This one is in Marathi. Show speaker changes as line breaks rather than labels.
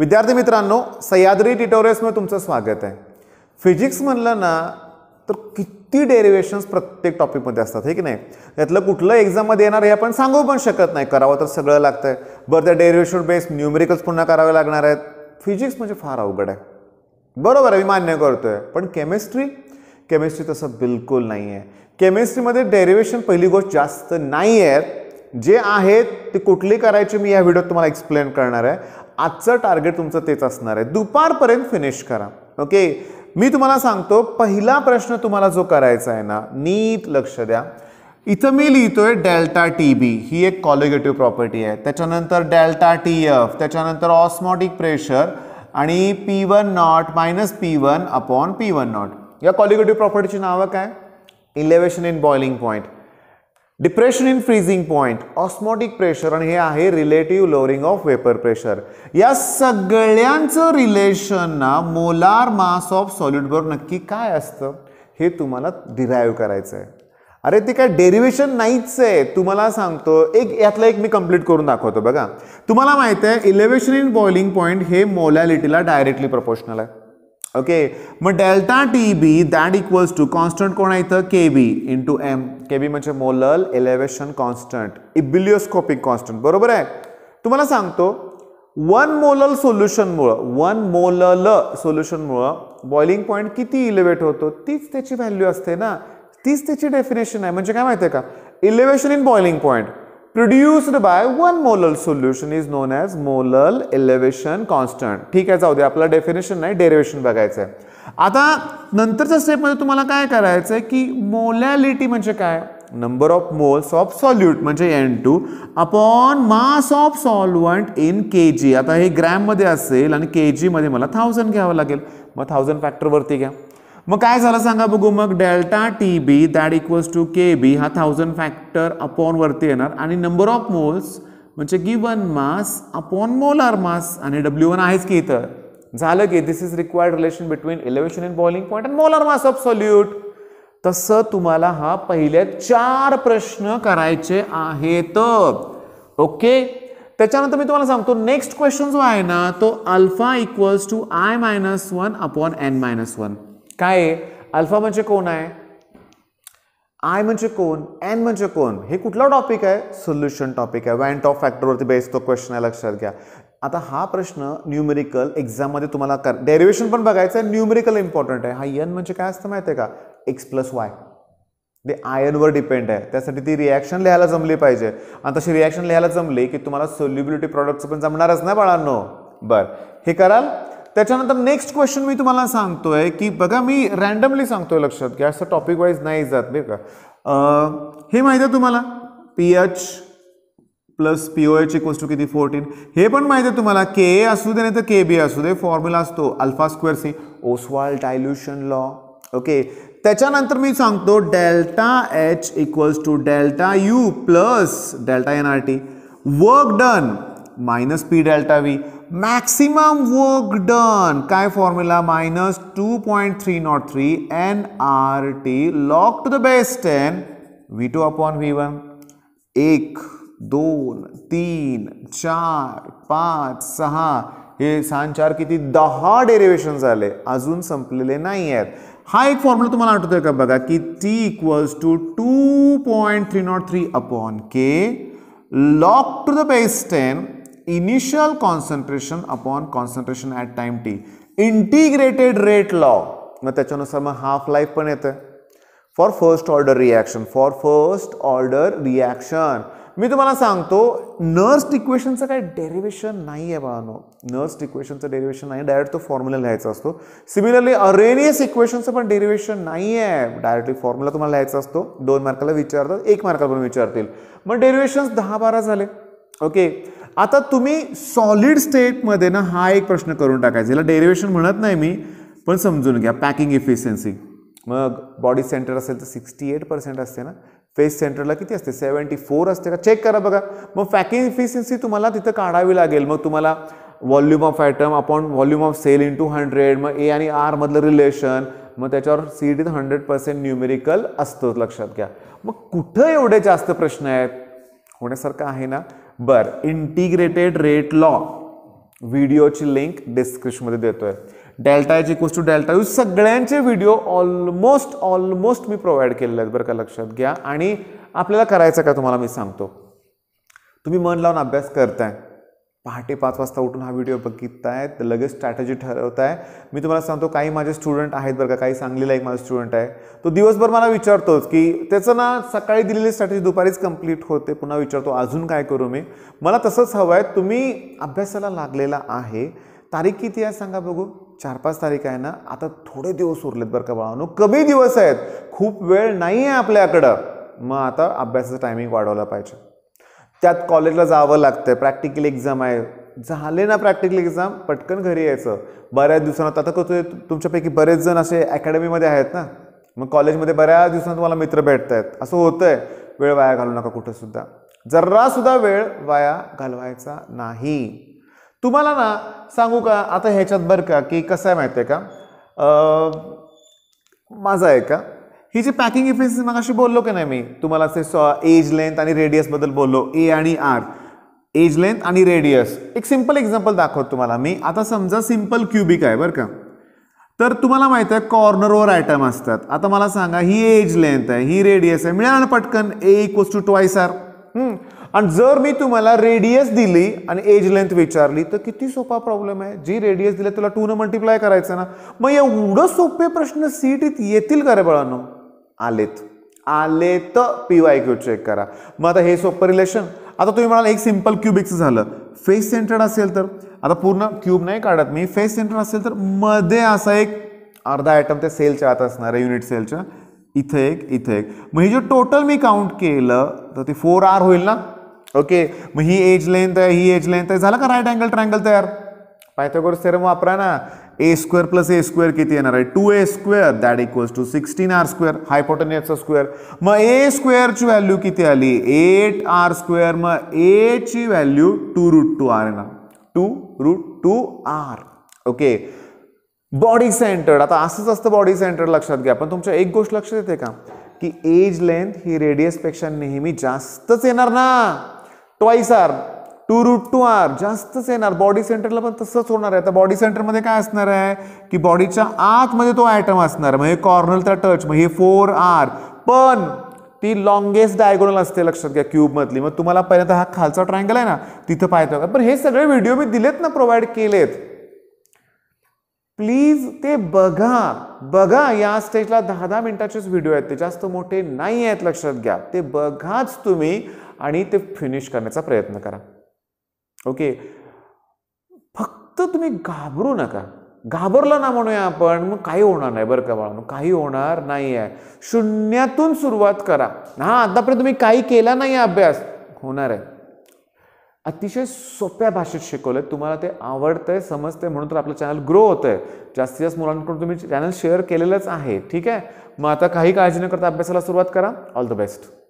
विद्यार्थी मित्रांनो सह्याद्री ट्युटोरियल्समध्ये तुमचं स्वागत आहे फिजिक्स म्हणलं ना तर किती डेरिवेशन्स प्रत्येक टॉपिकमध्ये असतात हे की नाही त्यातलं कुठलं एक्झाममध्ये येणार हे आपण सांगू पण शकत नाही करावं तर सगळं लागतं आहे बरं त्या डेरिवेशन बेस्ड न्यूमेरिकल्स पुन्हा करावे लागणार आहेत फिजिक्स म्हणजे फार अवघड आहे बरोबर आहे मी मान्य करतो आहे पण केमिस्ट्री केमिस्ट्री तसं बिलकुल नाही आहे केमिस्ट्रीमध्ये डेरिवेशन पहिली गोष्ट जास्त नाही आहेत जे आहेत ते कुठली करायची मी या व्हिडिओत तुम्हाला एक्सप्लेन करणार आहे आजचं टार्गेट तुमचं तेच असणार आहे दुपारपर्यंत फिनिश करा ओके मी तुम्हाला सांगतो पहिला प्रश्न तुम्हाला जो करायचा आहे ना नीट लक्ष द्या इथं मी लिहितोय डेल्टा टी बी ही एक कॉलिगेटिव्ह प्रॉपर्टी आहे त्याच्यानंतर डेल्टा टी एफ त्याच्यानंतर ऑस्मॉटिक प्रेशर आणि P one naught minus P one upon P one naught या कॉलिगेटिव्ह प्रॉपर्टीची नावं काय elevation in boiling point depression in freezing point osmotic pressure आणि हे आहे relative lowering of vapour pressure या सगळ्यांचं रिलेशन ना मोलार मास ऑफ सॉल्यूटवर नक्की काय असतं हे तुम्हाला डिराईव्ह करायचं आहे अरे ते काय डेरिव्हेशन नाहीच आहे तुम्हाला सांगतो एक यातला एक मी कंप्लीट करून दाखवतो बघा तुम्हाला माहिती आहे इलेव्हेशन इन बॉइलिंग पॉईंट हे मोलॅलिटीला डायरेक्टली प्रपोशनल आहे ओके मग delta T B that equals to constant कोण आहे इथं K B into m K B म्हणजे molal elevation constant ebullioscopic constant बरोबर आहे तुम्हाला सांगतो वन मोलल सोल्युशनमुळं वन मोलल सोल्युशनमुळं बॉइलिंग पॉईंट किती इलिव्हेट होतो तीच त्याची व्हॅल्यू असते ना तीच त्याची डेफिनेशन आहे म्हणजे काय माहिती आहे का elevation in boiling point produced by one molal solution is known as molal elevation constant ठीक आहे जाऊ दे आपला डेफिनेशन नाही डेरिवेशन बघायचं आहे आता नंतरच्या स्टेपमध्ये तुम्हाला काय करायचं आहे की मोलॅलिटी म्हणजे काय number of moles of solute म्हणजे n two upon mass of solvent in K G आता हे ग्रॅममध्ये असेल आणि के जीमध्ये मला थाउजंड घ्यावं लागेल मग थाउजंड फॅक्टरवरती घ्या मग काय झालं सांगा बघू मग delta T B that equals to K B हा थाउजंड फॅक्टर अपॉन वरती येणार आणि नंबर ऑफ मोल्स म्हणजे given mass upon molar mass आणि डब्ल्यू वन आहेच की इथं झालं की this is required relation between elevation in boiling point and molar mass of solute तसं तुम्हाला हा पहिले चार प्रश्न करायचे आहेत ओके त्याच्यानंतर मी तुम्हाला सांगतो नेक्स्ट क्वेश्चन जो आहे ना तो alpha equals to I minus one upon N minus one काय अल्फा म्हणजे कोण आहे आय म्हणजे कोण एन म्हणजे कोण हे कुठला टॉपिक आहे सोल्युशन टॉपिक आहे वॅन्ट ऑफ फॅक्टरवरती बेस्ड तो क्वेश्चन आहे लक्षात घ्या आता हा प्रश्न न्यूमेरिकल एक्झाममध्ये तुम्हाला कर डेरिवेशन पण बघायचं आहे न्यूमेरिकल इम्पॉर्टंट आहे हा एन म्हणजे काय असतं माहिती आहे का एक्स प्लस वाय ते आयनवर डिपेंड आहे त्यासाठी ती रिॲक्शन लिहायला जमली पाहिजे आणि तशी रिॲक्शन लिहायला जमली की तुम्हाला सोल्युबिलिटी प्रॉडक्टचं पण जमणारच ना बाळांनो बरं हे कराल त्याच्यानंतर नेक्स्ट क्वेश्चन मी तुम्हाला सांगतोय की बघा मी रँडमली सांगतोय लक्षात घ्या असं टॉपिक वाईज नाही जात नाही का हे माहिती आहे तुम्हाला P H plus P O H equals to किती फोर्टीन हे पण माहिती आहे तुम्हाला के ए असू दे नाही तर के बी असू दे फॉर्म्युला असतो alpha square C Ostwald dilution law okay त्याच्यानंतर मी सांगतो delta H equals to delta U plus delta N R T work done minus P delta V maximum work done काय formula minus two point three not three N R T log to the base ten V two upon V one एक दोन तीन चार पाच सहा हे सहा चार किती दहा डेरिवेशन झाले अजून संपलेले नाही आहेत हा एक फॉर्म्युला तुम्हाला आठवतोय का बघा की T equals to two point three not three upon K log to the base ten initial concentration upon concentration at time T integrated rate law मग त्याच्यानुसार मग हाफ लाईफ पण येतं for first order reaction for first order reaction मी तुम्हाला सांगतो नर्स्ट इक्वेशनचं काय डेरिवेशन नाही आहे बाळानो नर्स्ट इक्वेशनचं डेरिवेशन नाही डायरेक्ट तो फॉर्म्युला लिहायचा असतो सिमिलरली अरेनियस इक्वेशनचं पण डेरिवेशन नाही आहे डायरेक्टली फॉर्म्युला तुम्हाला लिहायचा असतो दोन मार्काला विचारतात एक मार्काला पण विचारतील मग डेरिवेशन्स दहा बारा झाले ओके आता तुम्ही सॉलिड स्टेटमध्ये ना हा एक प्रश्न करून टाकायचा याला डेरिवेशन म्हणत नाही मी पण समजून घ्या पॅकिंग इफिशियन्सी मग बॉडी सेंटर असेल तर सिक्स्टी एट पर्सेंट असते ना फेस सेंटरला किती असते सेवन्टी फोर असते का चेक करा बघा मग पॅकिंग इफिशियन्सी तुम्हाला तिथं काढावी लागेल मग तुम्हाला volume of atom upon volume of cell into hundred मग ए आणि आरमधलं रिलेशन मग त्याच्यावर C D hundred percent numerical असतं लक्षात घ्या मग कुठं एवढे जास्त प्रश्न आहेत होण्यासारखं आहे ना बर इंटिग्रेटेड रेट लॉ व्हिडिओची लिंक डिस्क्रिप्शनमध्ये देतोय delta H equals to delta U सगळ्यांचे व्हिडिओ ऑलमोस्ट ऑलमोस्ट मी प्रोव्हाइड केलेले आहेत बरं का लक्षात घ्या आणि आपल्याला करायचं का तुम्हाला मी सांगतो तुम्ही मन लावून अभ्यास करताय पहाटे पाच वाजता उठून हा व्हिडिओ बघितताय तर लगेच स्ट्रॅटजी आहे मी तुम्हाला सांगतो काही माझे स्टुडंट आहेत बरं का काही सांगलेलं एक माझा स्टुडंट आहे तो दिवसभर मला विचारतोच की त्याचं ना सकाळी दिलेली स्ट्रॅटजी दुपारीच कंप्लीट होते पुन्हा विचारतो अजून काय करू मी मला तसंच हवं आहे तुम्ही अभ्यासाला लागलेला आहे तारीख किती आहे सांगा बघू चार पाच तारीख आहे ना आता थोडे दिवस उरलेत बरं का बाळानो कमी दिवस आहेत खूप वेळ नाही आहे आपल्याकडं मग आता अभ्यासाचं टायमिंग वाढवला पाहिजे त्यात कॉलेजला जावं लागतं प्रॅक्टिकल एक्झाम आहे झाले ना प्रॅक्टिकल एक्झाम पटकन घरी यायचं बऱ्याच दिवसांना आता कसं तुमच्यापैकी बरेच जण असे अकॅडमीमध्ये आहेत ना मग कॉलेजमध्ये बऱ्याच दिवसांना तुम्हाला मित्र भेटत आहेत असं होतं आहे वेळ वाया घालू नका कुठंसुद्धा जरासुद्धा वेळ वाया घालवायचा नाही तुम्हाला ना सांगू का आता ह्याच्यात बरं का की कसं आहे माहिती आहे का माझं आहे का ही जी पॅकिंग इफिशियन्सी मग अशी बोललो की नाही मी तुम्हाला ते एज लेंथ आणि रेडियसबद्दल बोललो ए आणि आर एज लेंथ आणि रेडियस एक सिंपल एक्झाम्पल दाखवतो तुम्हाला मी आता समजा सिंपल क्युबिक आहे बरं का तर तुम्हाला माहीत आहे कॉर्नरवर आयटम असतात आता मला सांगा ही एज लेंथ आहे ही रेडियस आहे मिळालं पटकन A equals to twice R आणि जर मी तुम्हाला रेडियस दिली आणि एज लेंथ विचारली तर किती सोपा प्रॉब्लेम आहे जी रेडियस दिली तुला टू न मल्टिप्लाय करायचं ना मग एवढं सोपे प्रश्न सीटीत येतील का रे बळानो आलेत आलेत पी वाय क्यू चेक करा मग आता हे सोपं रिलेशन आता तुम्ही म्हणाल एक सिम्पल क्यूबिकचं झालं फेस सेंटर्ड असेल तर आता पूर्ण क्यूब नाही काढत मी फेस सेंटर असेल तर मध्ये असा एक अर्धा आयटम त्या सेलच्या आत असणार आहे युनिट सेलच्या इथं एक इथं एक मग हे जे टोटल मी काउंट केलं तर ते फोर आर होईल ना ओके मग ही एज लेंथ आहे ही एज लेंथ आहे झालं का राईट अँगल ट्रँगल तयार पायथागोरस थेरम वापरा ना A square plus A square किती येणार आहे two A square that equals to sixteen R square हायपोटनियाचा स्क्वेअर मग ए स्क्वेअरची व्हॅल्यू किती आली एट आर स्क्वेअर मग ए ची value two root two R येणार two root two R okay body centred आता असंच असतं बॉडी सेंटर्ड लक्षात घ्या पण तुमच्या एक गोष्ट लक्षात येते का की एज लेंथ ही रेडियसपेक्षा नेहमी जास्तच येणार ना twice R two root two R जास्तच येणार बॉडी सेंटरला पण तसंच होणार आहे तर बॉडी सेंटरमध्ये काय असणार आहे की बॉडीच्या आतमध्ये तो आयटम असणार म्हणजे कॉर्नरचा टच म्हणजे फोर आर पण ती लॉंगेस्ट डायगोनल असते लक्षात घ्या क्यूबमधली मग तुम्हाला पहिल्यांदा हा खालचा ट्रायंगल आहे ना तिथं पाहतो का पण हे सगळे व्हिडिओ मी दिलेत ना प्रोव्हाइड केलेत प्लीज ते बघा बघा या स्टेजला दहा दहा मिनिटाचेच व्हिडिओ आहेत ते जास्त मोठे नाही आहेत लक्षात घ्या ते बघाच तुम्ही आणि ते फिनिश करण्याचा प्रयत्न करा ओके फक्त तुम्ही घाबरू नका घाबरला ना म्हणूया आपण मग काही होणार नाही बरं का बाळा काही होणार नाही आहे शून्यातून सुरुवात करा हां आतापर्यंत तुम्ही काही केला नाही अभ्यास होणार आहे अतिशय सोप्या भाषेत शिकवलं आहे तुम्हाला ते आवडतं आहे समजतं आहे म्हणून तर आपलं चॅनल ग्रो होतं आहे जास्तीत जास्त मुलांकडून तुम्ही चॅनल शेअर केलेलंच आहे ठीक आहे मग आता काही काळजी न करता अभ्यासाला सुरुवात करा ऑल द बेस्ट